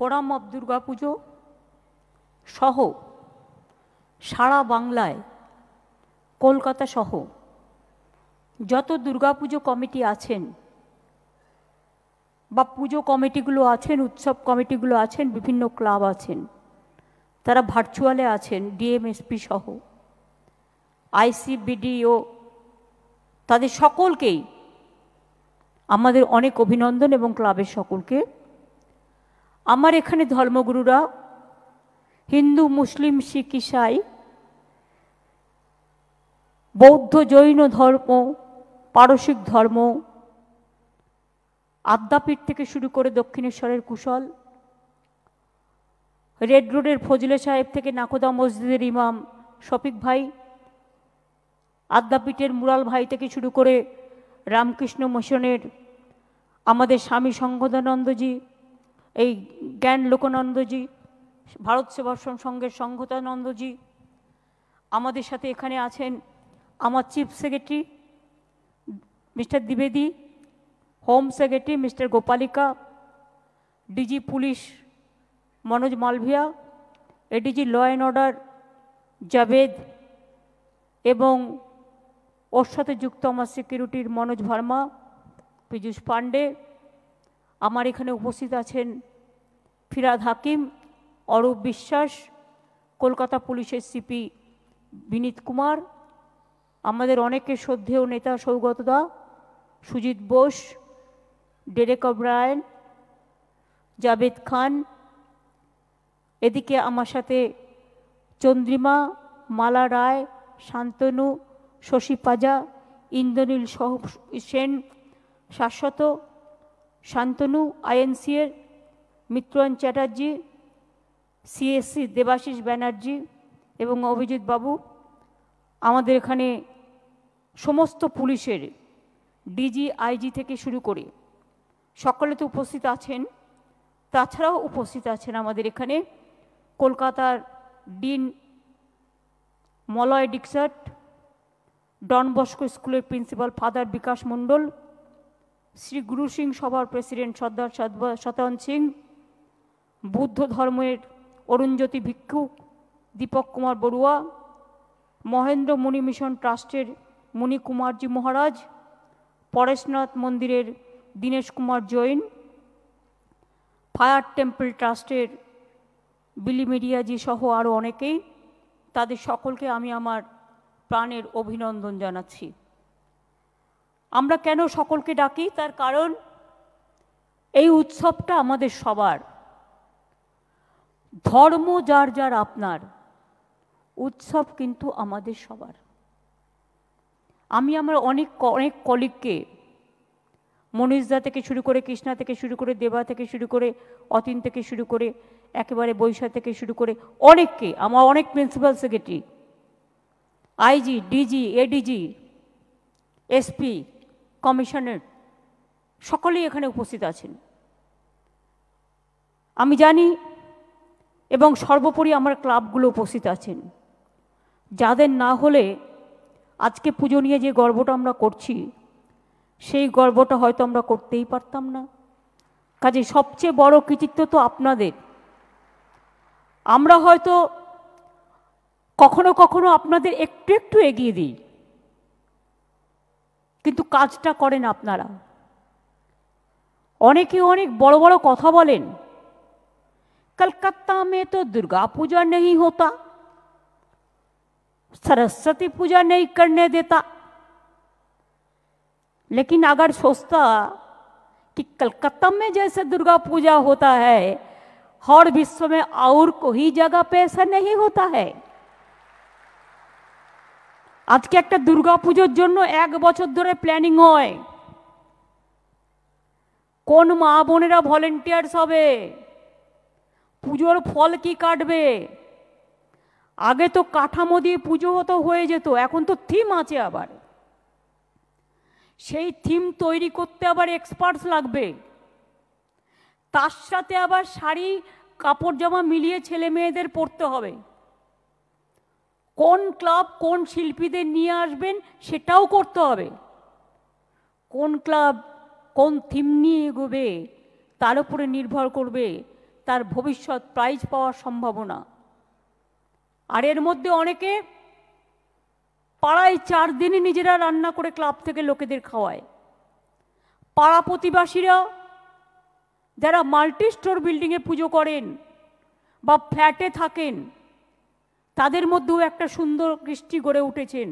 Forum of Durga Puja সহ সারা বাংলায় কলকাতা সহ যত দুর্গাপুজো কমিটি আছেন বা পুজো কমিটিগুলো আছেন উৎসব কমিটিগুলো আছেন বিভিন্ন ক্লাব আছেন তারা ভার্চুয়ালে আছেন ডিএমএসপি সহ আইসিবিডিও তাদের সকলকেই আমাদের অনেক অভিনন্দন এবং ক্লাবের সকলকে আমার এখানে ধর্মগুরুরা হিন্দু মুসলিম শিখ ইসাই বৌদ্ধ জৈন ধর্ম পারসিক ধর্ম আদ্যাপীঠ থেকে শুরু করে দক্ষিণেশ্বরের কুশল রেড রোডের ফজলে সাহেব থেকে নাকোদা মসজিদের ইমাম শফিক ভাই আদ্যাপীঠের মুরাল ভাই থেকে শুরু করে রামকৃষ্ণ মিশনের আমাদের স্বামী সংগদানন্দজি এই জ্ঞান লোকনন্দজি ভারত সেবাশ্রম সংঘের সংঘতানন্দজি আমাদের সাথে এখানে আছেন আমার চিফ সেক্রেটারি মিস্টার দ্বিবেদী home secretary mister Gopalika DG police Manoj Malviya ADG law and order Javed এবং ওর সাথে যুক্ত আমার সিকিউরিটির মনোজ ভার্মা পীযূষ পাণ্ডে আমার এখানে উপস্থিত আছেন ফিরাদ হাকিম অরূপ বিশ্বাস কলকাতা পুলিশের সিপি বিনীত কুমার আমাদের অনেকের শ্রদ্ধেয় নেতা সৌগত দা সুজিত বোস ডেরেক অব্রায়ন জাবেদ খান এদিকে আমার সাথে চন্দ্রিমা মালা রায় শান্তনু শশী পাজা ইন্দ্রনীল সহ সেন শাশ্বত শান্তনু আইএনসিএর মিত্রন চ্যাটার্জি সিএসসি দেবাশিস ব্যানার্জি এবং অভিজিৎ বাবু আমাদের এখানে সমস্ত পুলিশের ডিজি আইজি থেকে শুরু করে সকলে তো উপস্থিত আছেন তাছাড়াও উপস্থিত আছেন আমাদের এখানে কলকাতার ডিন মলয় ডিকসার্ট ডন বস্কো স্কুলের প্রিন্সিপাল ফাদার বিকাশ মণ্ডল শ্রী গুরু সিং সভার প্রেসিডেন্ট সর্দার সতন সিং বৌদ্ধ ধর্মের অরুণজ্যোতি ভিক্ষু দীপক কুমার বড়ুয়া মহেন্দ্র মুনি মিশন ট্রাস্টের মুনি কুমারজি মহারাজ পরেশনাথ মন্দিরের দীনেশ কুমার জৈন ফায়ার টেম্পল ট্রাস্টের বিলি মিডিয়াজি সহ আরও অনেকেই তাদের সকলকে আমি আমার প্রাণের অভিনন্দন জানাচ্ছি আমরা কেন সকলকে ডাকি তার কারণ এই উৎসবটা আমাদের সবার ধর্ম যার যার আপনার উৎসব কিন্তু আমাদের সবার আমি আমার অনেক অনেক কলিগকে মনীষদা থেকে শুরু করে কৃষ্ণা থেকে শুরু করে দেবা থেকে শুরু করে অতীন থেকে শুরু করে একেবারে বৈশা থেকে শুরু করে অনেককে আমার অনেক principal secretary IG DG ADG SP কমিশনের সকলেই এখানে উপস্থিত আছেন আমি জানি এবং সর্বোপরি আমার ক্লাবগুলো উপস্থিত আছেন যাদের না হলে আজকে পুজো নিয়ে যে গর্বটা আমরা করছি সেই গর্বটা হয়তো আমরা করতেই পারতাম না কাজে সবচেয়ে বড় কৃতিত্ব তো আপনাদের আমরা হয়তো কখনো কখনো আপনাদের একটু একটু এগিয়ে দিই কিন্তু কাজটা করেন আপনারা অনেকে अनेक बड़ो बड़ो कथा बोलें कलकत्ता में तो दुर्गा पूजा नहीं होता सरस्वती पूजा नहीं करने देता लेकिन अगर सोचता कि कलकत्ता में जैसे दुर्गा पूजा होता है और विश्व में और कोई जगह पे ऐसा नहीं होता है আজকে একটা দুর্গাপুজোর জন্য এক বছর ধরে প্ল্যানিং হয় কোন মা বোনেরা ভলেন্টিয়ার্স হবে পুজোর ফল কি কাটবে আগে তো কাঠামো দিয়ে পুজো হতো হয়ে যেত এখন তো থিম আছে আবার সেই থিম তৈরি করতে আবার এক্সপার্টস লাগবে তার সাথে আবার শাড়ি কাপড় জামা মিলিয়ে ছেলে মেয়েদের পরতে হবে কোন ক্লাব কোন শিল্পীদের নিয়ে আসবেন সেটাও করতে হবে কোন ক্লাব কোন থিম নিয়ে এগোবে তার উপরে নির্ভর করবে তার ভবিষ্যৎ প্রাইজ পাওয়ার সম্ভাবনা আর এর মধ্যে অনেকে পাড়ায় চার দিনে নিজেরা রান্না করে ক্লাব থেকে লোকেদের খাওয়ায় পাড়া প্রতিবাসীরা যারা মাল্টি স্টোর বিল্ডিংয়ে পুজো করেন বা ফ্ল্যাটে থাকেন তাদের মধ্যেও একটা সুন্দর কৃষ্টি গড়ে উঠেছেন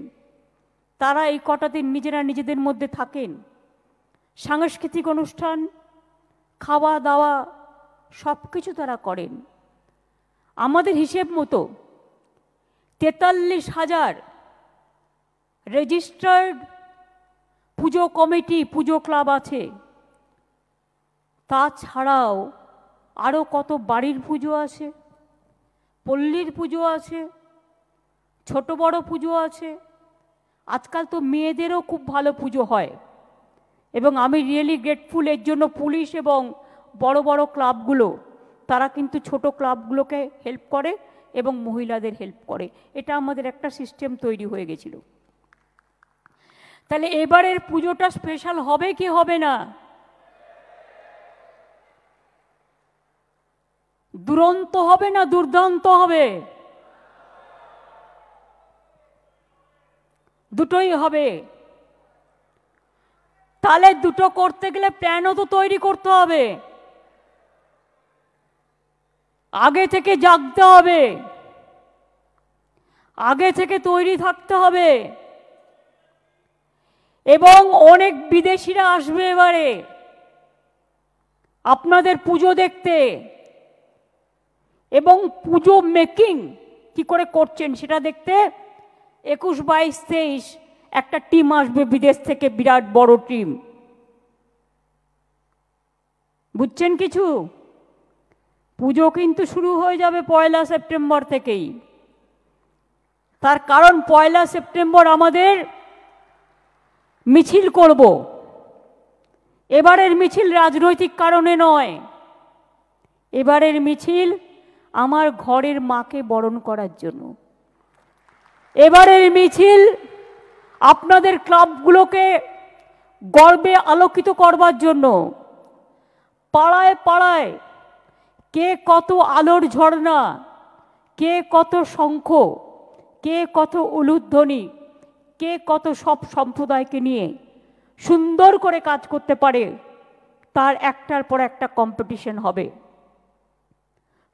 তারা এই কটাতে নিজেরা নিজেদের মধ্যে থাকেন সাংস্কৃতিক অনুষ্ঠান খাওয়া দাওয়া সব কিছু তারা করেন আমাদের হিসেব মতো তেতাল্লিশ হাজার রেজিস্টার্ড পুজো কমিটি পুজো ক্লাব আছে তাছাড়াও আরও কত বাড়ির পুজো আছে পল্লীর পুজো আছে ছোট বড় পুজো আছে আজকাল তো মেয়েদেরও খুব ভালো পুজো হয় এবং আমি রিয়েলি গ্রেটফুল এর জন্য পুলিশ এবং বড় বড় ক্লাবগুলো তারা কিন্তু ছোট ক্লাবগুলোকে হেল্প করে এবং মহিলাদের হেল্প করে এটা আমাদের একটা সিস্টেম তৈরি হয়ে গেছিল তাহলে এবারের পুজোটা স্পেশাল হবে কি হবে না দুরন্ত হবে না দুর্দান্ত হবে দুটোই হবে তাহলে দুটো করতে গেলে প্ল্যানও তো তৈরি করতে হবে আগে থেকে জাগতে হবে আগে থেকে তৈরি থাকতে হবে এবং অনেক বিদেশিরা আসবে এবারে আপনাদের পুজো দেখতে এবং পুজো মেকিং কি করে করছেন সেটা দেখতে একুশ বাইশ তেইশ একটা টিম আসবে বিদেশ থেকে বিরাট বড় টিম বুঝছেন কিছু পুজো কিন্তু শুরু হয়ে যাবে পয়লা সেপ্টেম্বর থেকেই তার কারণ পয়লা সেপ্টেম্বর আমাদের মিছিল করব এবারের মিছিল রাজনৈতিক কারণে নয় এবারের মিছিল আমার ঘরের মাকে বরণ করার জন্য এবারের মিছিল আপনাদের ক্লাবগুলোকে গর্বে আলোকিত করবার জন্য পাড়ায় পাড়ায় কে কত আলোর ঝর্ণা কে কত শঙ্খ কে কত উলুধ্বনি কে কত সব সম্প্রদায়কে নিয়ে সুন্দর করে কাজ করতে পারে তার একটার পর একটা কম্পিটিশন হবে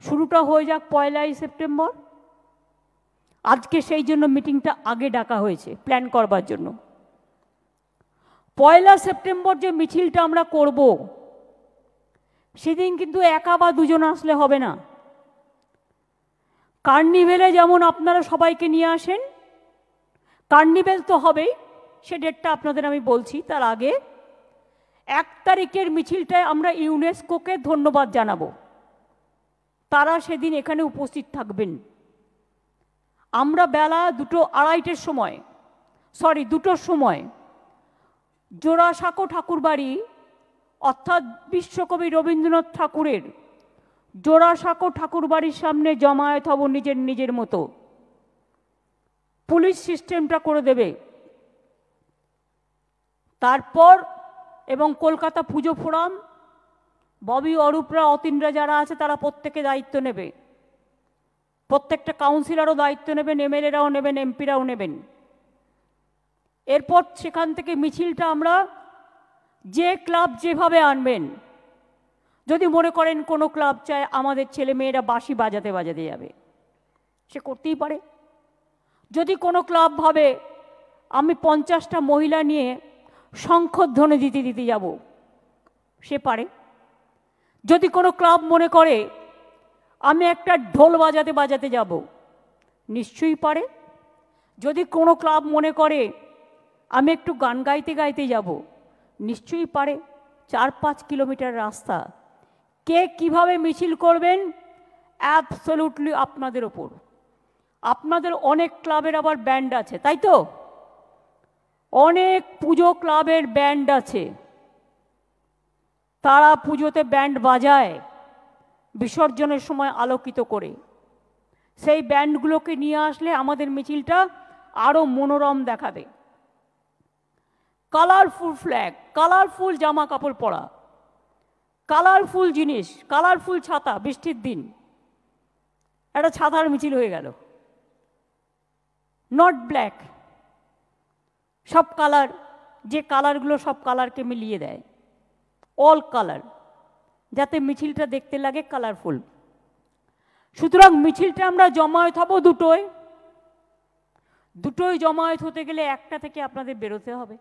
শুরুটা হয়ে যাক পয়লাই সেপ্টেম্বর আজকে সেই জন্য মিটিংটা আগে ডাকা হয়েছে প্ল্যান করবার জন্য পয়লা সেপ্টেম্বর যে মিছিলটা আমরা করব সেদিন কিন্তু একা বা দুজন আসলে হবে না কার্নিভেলে যেমন আপনারা সবাইকে নিয়ে আসেন কার্নিভেল তো হবেই সে ডেটটা আপনাদের আমি বলছি তার আগে এক তারিখের মিছিলটায় আমরা ইউনেস্কোকে ধন্যবাদ জানাবো তারা সেদিন এখানে উপস্থিত থাকবেন আমরা বেলা দুটো আড়াইটের সময় সরি দুটোর সময় জোড়াসাঁকো ঠাকুরবাড়ি অর্থাৎ বিশ্বকবি রবীন্দ্রনাথ ঠাকুরের জোড়াসাঁকো ঠাকুরবাড়ির সামনে জমায়েত হব নিজের নিজের মতো পুলিশ সিস্টেমটা করে দেবে তারপর এবং কলকাতা পুজো ফোরাম ববি অরূপরা অতীনরা যারা আছে তারা প্রত্যেকে দায়িত্ব নেবে প্রত্যেকটা কাউন্সিলারও দায়িত্ব নেবেন এমএলএরাও নেবেন এমপিরাও নেবেন এরপর সেখান থেকে মিছিলটা আমরা যে ক্লাব যেভাবে আনবেন যদি মনে করেন কোনো ক্লাব চায় আমাদের ছেলে মেয়েরা বাঁশি বাজাতে বাজাতে যাবে সে করতেই পারে যদি কোনো ক্লাব ভাবে আমি পঞ্চাশটা মহিলা নিয়ে শঙ্খধ্বনি দিতে দিতে যাব সে পারে যদি কোনো ক্লাব মনে করে আমি একটা ঢোল বাজাতে বাজাতে যাব নিশ্চয়ই পারে যদি কোনো ক্লাব মনে করে আমি একটু গান গাইতে গাইতে যাব নিশ্চয়ই পারে চার পাঁচ কিলোমিটার রাস্তা কে কিভাবে মিছিল করবেন অ্যাবসলুটলি আপনাদের ওপর আপনাদের অনেক ক্লাবের আবার ব্যান্ড আছে তাই তো অনেক পুজো ক্লাবের ব্যান্ড আছে তারা পুজোতে ব্যান্ড বাজায় বিসর্জনের সময় আলোকিত করে সেই ব্যান্ডগুলোকে নিয়ে আসলে আমাদের মিছিলটা আরও মনোরম দেখাবে কালারফুল ফ্ল্যাগ কালারফুল জামা কাপড় পরা কালারফুল জিনিস কালারফুল ছাতা বৃষ্টির দিন একটা ছাতার মিছিল হয়ে গেল নট ব্ল্যাক সব কালার যে কালারগুলো সব কালারকে মিলিয়ে দেয় অল কালার যাতে মিছিলটা দেখতে লাগে কালারফুল সুতরাং মিছিলটা আমরা জমায়েত হব দুটোয় দুটোই জমায়েত হতে গেলে একটা থেকে আপনাদের বেরোতে হবে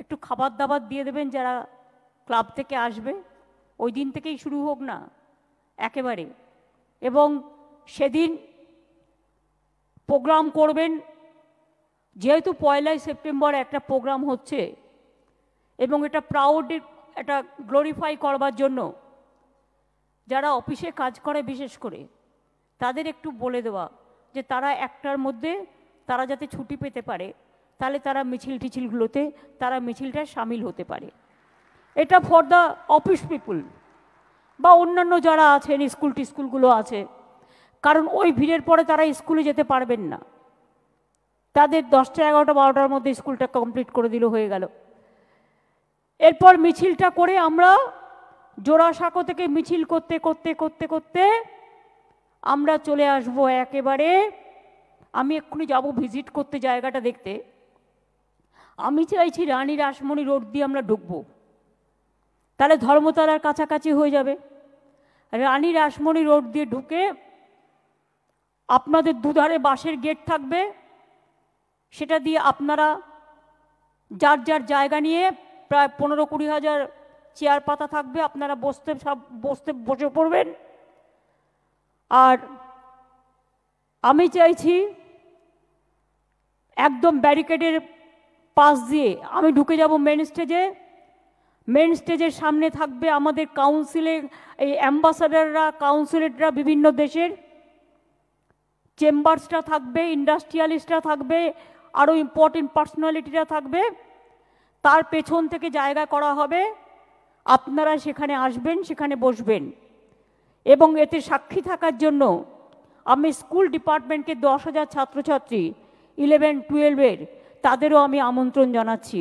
একটু খাবার দাবার দিয়ে দেবেন যারা ক্লাব থেকে আসবে ওই দিন থেকেই শুরু হোক না একেবারে এবং সেদিন প্রোগ্রাম করবেন যেহেতু পয়লাই সেপ্টেম্বর একটা প্রোগ্রাম হচ্ছে এবং এটা প্রাউড এটা গ্লোরিফাই করবার জন্য যারা অফিসে কাজ করে বিশেষ করে তাদের একটু বলে দেওয়া যে তারা একটার মধ্যে তারা যাতে ছুটি পেতে পারে তাহলে তারা মিছিল টিছিলগুলোতে তারা মিছিলটা সামিল হতে পারে এটা ফর দ্য অফিস পিপুল বা অন্যান্য যারা আছেন স্কুল টিস্কুলগুলো আছে কারণ ওই ভিড়ের পরে তারা স্কুলে যেতে পারবেন না তাদের দশটা এগারোটা বারোটার মধ্যে স্কুলটা কমপ্লিট করে দিল হয়ে গেল এরপর মিছিলটা করে আমরা জোড়াসাঁকো থেকে মিছিল করতে করতে করতে করতে আমরা চলে আসব একেবারে আমি এক্ষুনি যাব ভিজিট করতে জায়গাটা দেখতে আমি চাইছি রানী রাসমণি রোড দিয়ে আমরা ঢুকব তাহলে ধর্মতলার কাছাকাছি হয়ে যাবে রানী রাসমণি রোড দিয়ে ঢুকে আপনাদের দুধারে বাসের গেট থাকবে সেটা দিয়ে আপনারা যার যার জায়গা নিয়ে প্রায় পনেরো কুড়ি হাজার চেয়ার পাতা থাকবে আপনারা বসতে সব বসতে বসে পড়বেন আর আমি চাইছি একদম ব্যারিকেডের পাশ দিয়ে আমি ঢুকে যাব মেন স্টেজে মেন স্টেজের সামনে থাকবে আমাদের কাউন্সিলে এই অ্যাম্বাসাডাররা কাউন্সিলেটরা বিভিন্ন দেশের চেম্বার্সটা থাকবে ইন্ডাস্ট্রিয়ালিস্টরা থাকবে আরও ইম্পর্টেন্ট পার্সোনালিটিরা থাকবে তার পেছন থেকে জায়গা করা হবে আপনারা সেখানে আসবেন সেখানে বসবেন এবং এতে সাক্ষী থাকার জন্য আমি স্কুল ডিপার্টমেন্টকে দশ হাজার ছাত্রছাত্রী ইলেভেন টুয়েলভের তাদেরও আমি আমন্ত্রণ জানাচ্ছি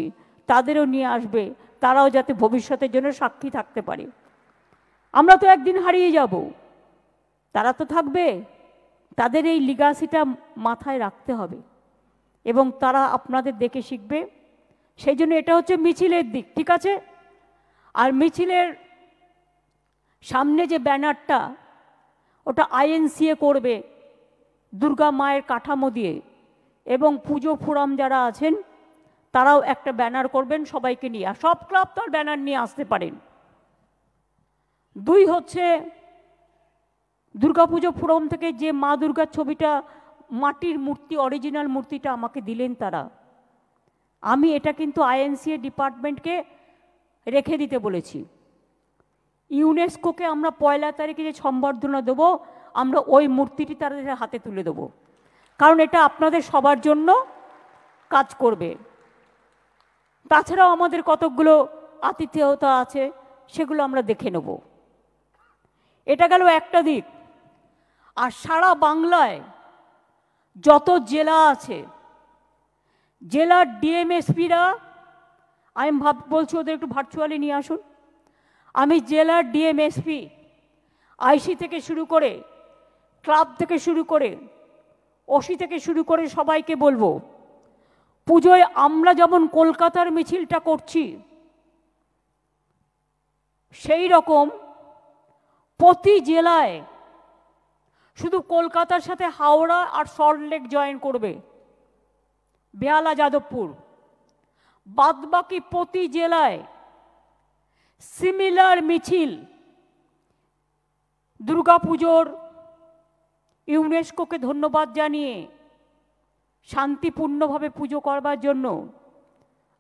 তাদেরও নিয়ে আসবে তারাও যাতে ভবিষ্যতের জন্য সাক্ষী থাকতে পারে আমরা তো একদিন হারিয়ে যাব তারা তো থাকবে তাদের এই লিগাসিটা মাথায় রাখতে হবে এবং তারা আপনাদের দেখে শিখবে সেই জন্য এটা হচ্ছে মিছিলের দিক ঠিক আছে আর মিছিলের সামনে যে ব্যানারটা ওটা আইএনসিএ করবে দুর্গা মায়ের কাঠামো দিয়ে এবং পুজো ফোরাম যারা আছেন তারাও একটা ব্যানার করবেন সবাইকে নিয়ে আর সব ক্লাব তো ব্যানার নিয়ে আসতে পারেন দুই হচ্ছে দুর্গাপুজো ফোরাম থেকে যে মা দুর্গার ছবিটা মাটির মূর্তি অরিজিনাল মূর্তিটা আমাকে দিলেন তারা আমি এটা কিন্তু আইএনসিএ ডিপার্টমেন্টকে রেখে দিতে বলেছি ইউনেস্কোকে আমরা পয়লা তারিখে যে সম্বর্ধনা দেবো আমরা ওই মূর্তিটি তাদের হাতে তুলে দেব কারণ এটা আপনাদের সবার জন্য কাজ করবে তাছাড়াও আমাদের কতকগুলো আতিথেয়তা আছে সেগুলো আমরা দেখে নেব এটা গেল একটা দিক আর সারা বাংলায় যত জেলা আছে জেলার ডিএমএসপিরা আমি ভাব বলছি ওদের একটু ভার্চুয়ালি নিয়ে আসুন আমি জেলার ডিএমএসপি আইসি থেকে শুরু করে ক্লাব থেকে শুরু করে অসি থেকে শুরু করে সবাইকে বলবো পুজোয় আমরা যেমন কলকাতার মিছিলটা করছি সেই রকম প্রতি জেলায় শুধু কলকাতার সাথে হাওড়া আর সল্টলেক জয়েন করবে বেহালা যাদবপুর বাদবাকি প্রতি জেলায় সিমিলার মিছিল দুর্গাপুজোর ইউনেস্কোকে ধন্যবাদ জানিয়ে শান্তিপূর্ণভাবে পুজো করবার জন্য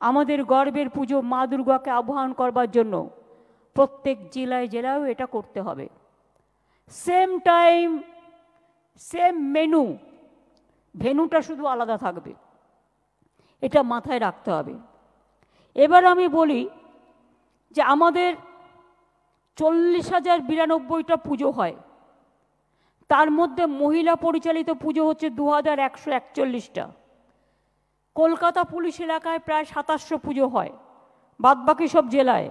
আমাদের গর্বের পুজো মা দুর্গাকে আহ্বান করবার জন্য প্রত্যেক জেলায় জেলায়ও এটা করতে হবে সেম টাইম সেম মেনু ভেনুটা শুধু আলাদা থাকবে এটা মাথায় রাখতে হবে এবার আমি বলি যে আমাদের চল্লিশ হাজার বিরানব্বইটা পুজো হয় তার মধ্যে মহিলা পরিচালিত পুজো হচ্ছে দু হাজার একশো একচল্লিশটা কলকাতা পুলিশ এলাকায় প্রায় সাতাশশো পুজো হয় বাদবাকি সব জেলায়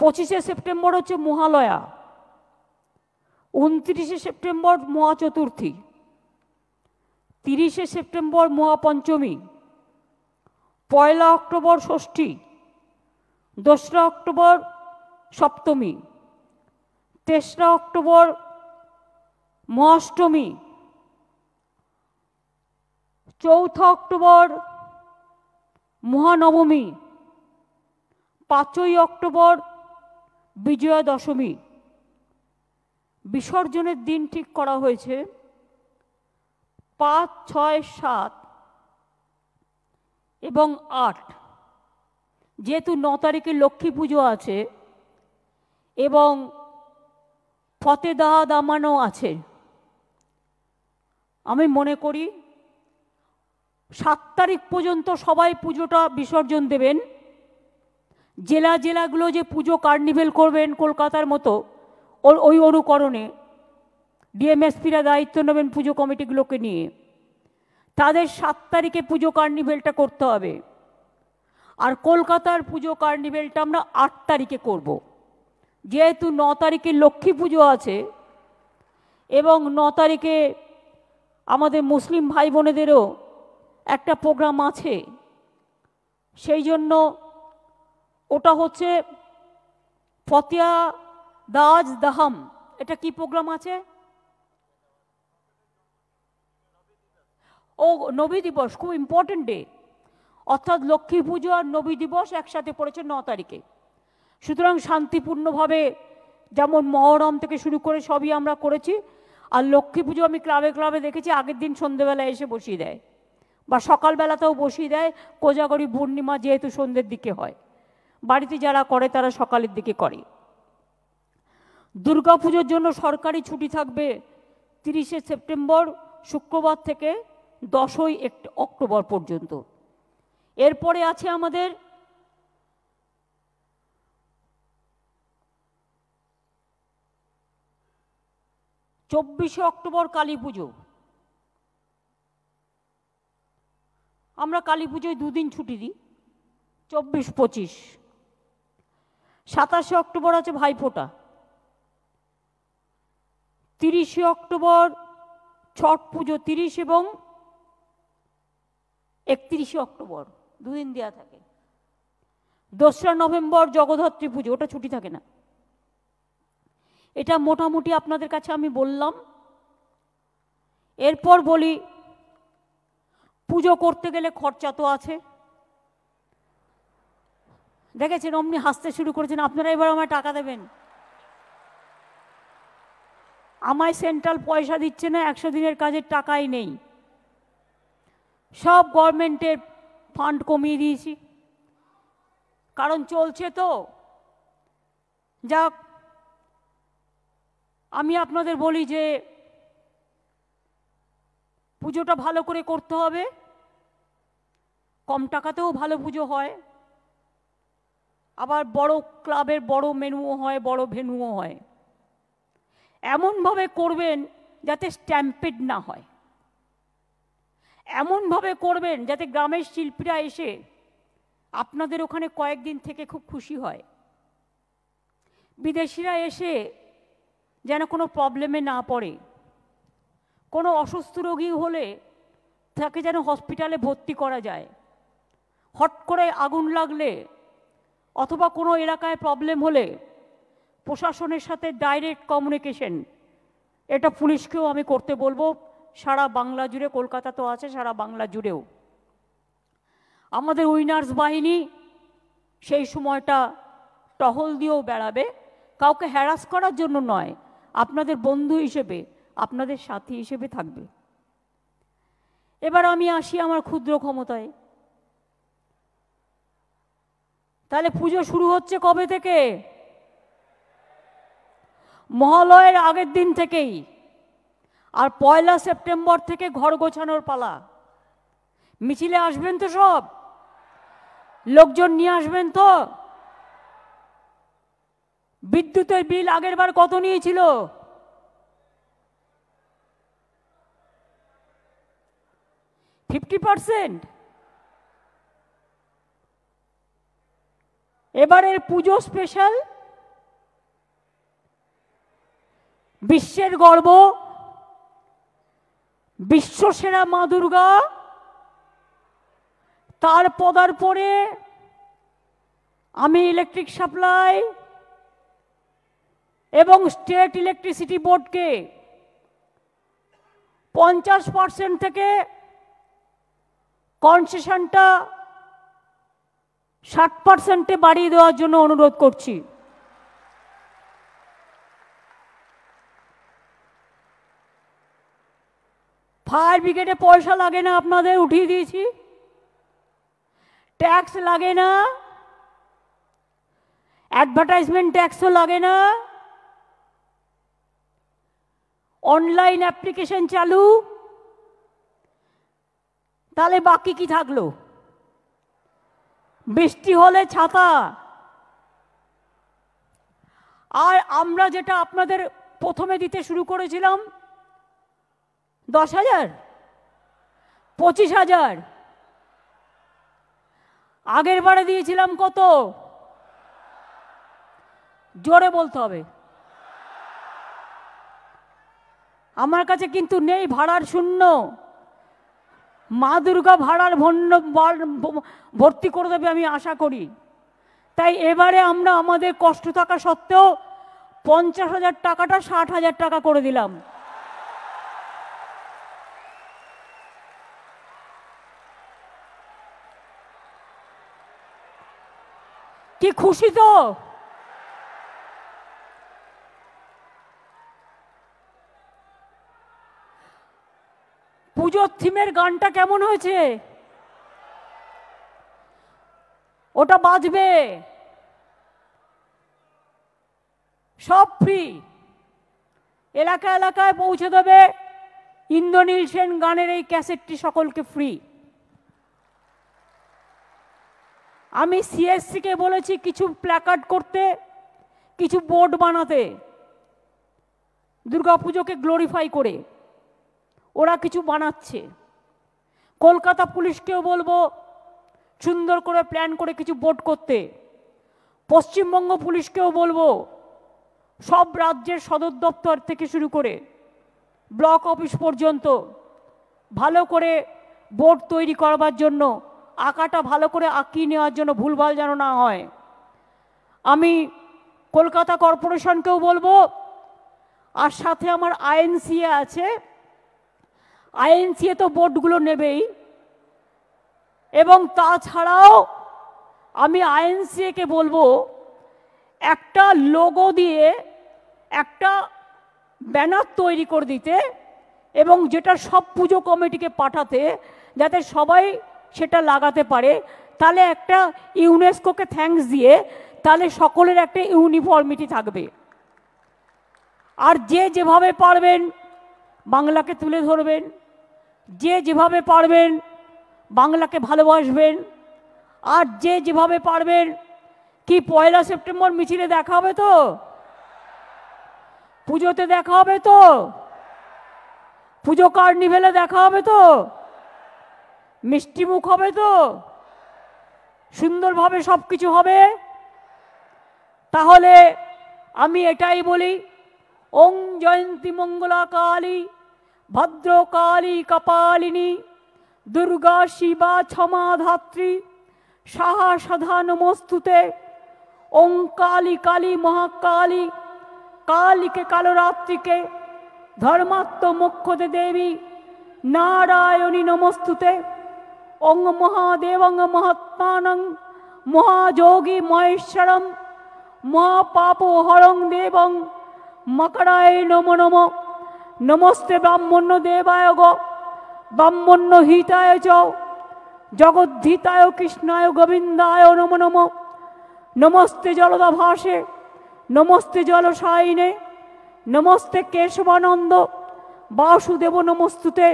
পঁচিশে সেপ্টেম্বর হচ্ছে মহালয়া উনত্রিশে সেপ্টেম্বর মহাচতুর্থী তিরিশে সেপ্টেম্বর মহাপঞ্চমী পয়লা অক্টোবর ষষ্ঠী দোসরা অক্টোবর সপ্তমী তেসরা অক্টোবর মহাষ্টমী চৌঠা অক্টোবর মহানবমী পাঁচই অক্টোবর বিজয়া দশমী বিসর্জনের দিন ঠিক করা হয়েছে পাঁচ ছয় সাত এবং আট যেহেতু ন তারিখে লক্ষ্মী পুজো আছে এবং ফতেদাহ দামানো আছে আমি মনে করি সাত তারিখ পর্যন্ত সবাই পুজোটা বিসর্জন দেবেন জেলা জেলাগুলো যে পুজো কার্নিভেল করবেন কলকাতার মতো ওই অনুকরণে ডিএমএসপিরা দায়িত্ব নেবেন পুজো কমিটিগুলোকে নিয়ে তাদের সাত তারিখে পুজো কার্নিভেলটা করতে হবে আর কলকাতার পুজো কার্নিভেলটা আমরা আট তারিখে করব। যেহেতু ন তারিখে লক্ষ্মী পুজো আছে এবং ন তারিখে আমাদের মুসলিম ভাই বোনেদেরও একটা প্রোগ্রাম আছে সেই জন্য ওটা হচ্ছে ফতিয়া দাজ দাহাম এটা কি প্রোগ্রাম আছে ও নবী দিবস খুব ইম্পর্টেন্ট ডে অর্থাৎ লক্ষ্মী পুজো আর নবী দিবস একসাথে পড়েছে ন তারিখে সুতরাং শান্তিপূর্ণভাবে যেমন মহরম থেকে শুরু করে সবই আমরা করেছি আর লক্ষ্মী পুজো আমি ক্লাবে ক্লাবে দেখেছি আগের দিন সন্ধ্যেবেলায় এসে বসিয়ে দেয় বা সকালবেলাতেও বসিয়ে দেয় কোজাগরি পূর্ণিমা যেহেতু সন্ধ্যের দিকে হয় বাড়িতে যারা করে তারা সকালের দিকে করে দুর্গাপুজোর জন্য সরকারি ছুটি থাকবে তিরিশে সেপ্টেম্বর শুক্রবার থেকে দশই অক্টোবর পর্যন্ত এরপরে আছে আমাদের চব্বিশে অক্টোবর কালী পুজো আমরা কালী পুজোয় দুদিন ছুটি দিই চব্বিশ পঁচিশ সাতাশে অক্টোবর আছে ভাইফোঁটা তিরিশে অক্টোবর ছট পুজো তিরিশ এবং একত্রিশে অক্টোবর দুদিন দেওয়া থাকে দোসরা নভেম্বর জগদ্ধত্রী পুজো ওটা ছুটি থাকে না এটা মোটামুটি আপনাদের কাছে আমি বললাম এরপর বলি পুজো করতে গেলে খরচা তো আছে দেখেছেন অমনি হাসতে শুরু করেছেন আপনারা এবার আমায় টাকা দেবেন আমায় সেন্ট্রাল পয়সা দিচ্ছে না একশো দিনের কাজের টাকাই নেই সব গভর্নমেন্টের ফান্ড কমিয়ে দিয়েছি কারণ চলছে তো যাক আমি আপনাদের বলি যে পুজোটা ভালো করে করতে হবে কম টাকাতেও ভালো পুজো হয় আবার বড় ক্লাবের বড় মেনুও হয় বড় ভেনুও হয় এমনভাবে করবেন যাতে স্ট্যাম্পেড না হয় এমনভাবে করবেন যাতে গ্রামের শিল্পীরা এসে আপনাদের ওখানে কয়েকদিন থেকে খুব খুশি হয় বিদেশিরা এসে যেন কোনো প্রবলেমে না পড়ে কোনো অসুস্থ রোগী হলে তাকে যেন হসপিটালে ভর্তি করা যায় হট করে আগুন লাগলে অথবা কোনো এলাকায় প্রবলেম হলে প্রশাসনের সাথে ডাইরেক্ট কমিউনিকেশন এটা পুলিশকেও আমি করতে বলবো সারা বাংলা জুড়ে কলকাতা তো আছে সারা বাংলা জুড়েও আমাদের উইনার্স বাহিনী সেই সময়টা টহল দিয়েও বেড়াবে কাউকে হ্যারাস করার জন্য নয় আপনাদের বন্ধু হিসেবে আপনাদের সাথী হিসেবে থাকবে এবার আমি আসি আমার ক্ষুদ্র ক্ষমতায় তাহলে পুজো শুরু হচ্ছে কবে থেকে মহালয়ের আগের দিন থেকেই আর পয়লা সেপ্টেম্বর থেকে ঘর গোছানোর পালা মিছিলে আসবেন তো সব লোকজন নিয়ে আসবেন তো বিদ্যুতের বিল আগের বার কত নিয়েছিল ফিফটি পারসেন্ট এবারের পুজো স্পেশাল বিশ্বের গর্ব বিশ্বসেরা মা দুর্গা তার পদার পরে আমি ইলেকট্রিক সাপ্লাই এবং স্টেট ইলেকট্রিসিটি বোর্ডকে পঞ্চাশ পার্সেন্ট থেকে কনসেশনটা ষাট পার্সেন্টে বাড়িয়ে দেওয়ার জন্য অনুরোধ করছি ফায়ার ব্রিগেডে পয়সা লাগে না আপনাদের উঠিয়ে দিয়েছি ট্যাক্স লাগে না অ্যাডভার্টাইজমেন্ট ট্যাক্সও লাগে না অনলাইন অ্যাপ্লিকেশন চালু তাহলে বাকি কি থাকলো বৃষ্টি হলে ছাতা আর আমরা যেটা আপনাদের প্রথমে দিতে শুরু করেছিলাম দশ হাজার পঁচিশ হাজার আগের বারে দিয়েছিলাম কত জোরে বলতে হবে আমার কাছে কিন্তু নেই ভাড়ার শূন্য মা দুর্গা ভাড়ার ভণ্য ভর্তি করে দেবে আমি আশা করি তাই এবারে আমরা আমাদের কষ্ট থাকা সত্ত্বেও পঞ্চাশ হাজার টাকাটা ষাট হাজার টাকা করে দিলাম কি খুশি তো পুজোর থিমের গানটা কেমন হয়েছে ওটা বাজবে সব ফ্রি এলাকা এলাকায় পৌঁছে দেবে ইন্দ্রনীল সেন গানের এই ক্যাসেটটি সকলকে ফ্রি আমি সিএসসিকে বলেছি কিছু প্ল্যাকার্ড করতে কিছু বোর্ড বানাতে দুর্গাপুজোকে গ্লোরিফাই করে ওরা কিছু বানাচ্ছে কলকাতা পুলিশকেও বলবো সুন্দর করে প্ল্যান করে কিছু বোর্ড করতে পশ্চিমবঙ্গ পুলিশকেও বলবো সব রাজ্যের সদর দপ্তর থেকে শুরু করে ব্লক অফিস পর্যন্ত ভালো করে বোর্ড তৈরি করবার জন্য আঁকাটা ভালো করে আঁকিয়ে নেওয়ার জন্য ভুলভাল যেন না হয় আমি কলকাতা কর্পোরেশনকেও বলবো আর সাথে আমার আইএনসিএ আছে আইএনসিএ তো বোর্ডগুলো নেবেই এবং তাছাড়াও আমি আইএনসিএকে বলবো একটা লোগো দিয়ে একটা ব্যানার তৈরি করে দিতে এবং যেটা সব পুজো কমিটিকে পাঠাতে যাতে সবাই সেটা লাগাতে পারে তাহলে একটা ইউনেস্কোকে থ্যাঙ্কস দিয়ে তাহলে সকলের একটা ইউনিফর্মিটি থাকবে আর যে যেভাবে পারবেন বাংলাকে তুলে ধরবেন যে যেভাবে পারবেন বাংলাকে ভালোবাসবেন আর যে যেভাবে পারবেন কি পয়লা সেপ্টেম্বর মিছিলে দেখা হবে তো পুজোতে দেখা হবে তো পুজো কার্নিভেলে দেখা হবে তো মিষ্টিমুখ হবে তো সুন্দরভাবে সব কিছু হবে তাহলে আমি এটাই বলি ওং জয়ন্তী মঙ্গলা কালী কালী কপালিনী দুর্গা শিবা ধাত্রী সাহা সাধা নমস্তুতে ওং কালী কালী মহাকালী কালীকে কালরাত্রিকে ধর্মাত্ম মোক্ষদে দেবী নারায়ণী নমস্তুতে ওং মহাদেবং মহাত্মানং মহাযোগী মহেশ্বরম মহাপাপ হরং দেবং মকরায় নম নম নমস্তে ব্রাহ্মণ্য দেবায় গ ব্রাহ্মণ্য হিতায় চ জগদ্ধিতায় কৃষ্ণায় গোবিন্দায় নম নম নমস্তে জলদাভাসে নমস্তে জলসায়নে নমস্তে কেশবানন্দ বাসুদেব নমস্তুতে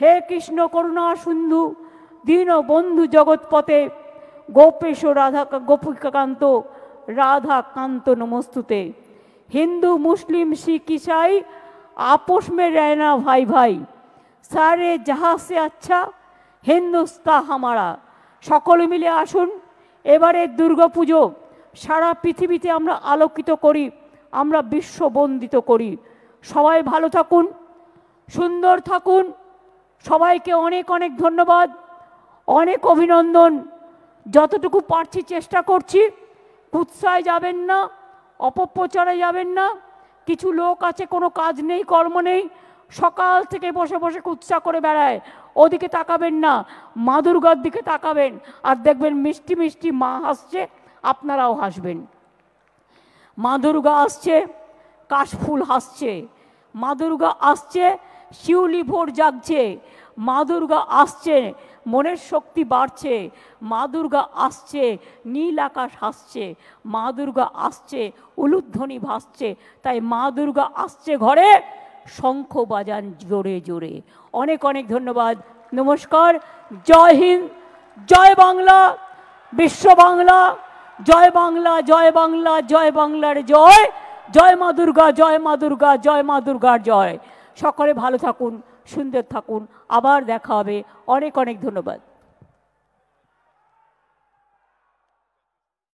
হে কৃষ্ণ করুণা সিন্ধু দীনবন্ধু জগৎপথে গোপেশ রাধা গোপিকাকান্ত রাধা কান্ত নমস্তুতে হিন্দু মুসলিম শিখ ইসাই আপোষ মে রায়না ভাই ভাই সারে যাহা সে আচ্ছা হিন্দুস্তা হামারা সকলে মিলে আসুন এবারে দুর্গাপুজো সারা পৃথিবীতে আমরা আলোকিত করি আমরা বিশ্ববন্দিত করি সবাই ভালো থাকুন সুন্দর থাকুন সবাইকে অনেক অনেক ধন্যবাদ অনেক অভিনন্দন যতটুকু পারছি চেষ্টা করছি কুৎসায় যাবেন না অপপ্রচারে যাবেন না কিছু লোক আছে কোনো কাজ নেই কর্ম নেই সকাল থেকে বসে বসে কুৎসা করে বেড়ায় ওদিকে তাকাবেন না মা দুর্গার দিকে তাকাবেন আর দেখবেন মিষ্টি মিষ্টি মা হাসছে আপনারাও হাসবেন মা দুর্গা আসছে কাশফুল হাসছে মা দুর্গা আসছে শিউলি ভোর জাগছে মা দুর্গা আসছে মনের শক্তি বাড়ছে মা দুর্গা আসছে নীল আকাশ হাসছে মা দুর্গা আসছে উলুধ্বনি ভাসছে তাই মা দুর্গা আসছে ঘরে শঙ্খ বাজান জোরে জোরে অনেক অনেক ধন্যবাদ নমস্কার জয় হিন্দ জয় বাংলা বিশ্ব বাংলা জয় বাংলা জয় বাংলা জয় বাংলার জয় জয় মা দুর্গা জয় মা দুর্গা জয় মা দুর্গার জয় সকলে ভালো থাকুন সুন্দর থাকুন আবার দেখা হবে অনেক অনেক ধন্যবাদ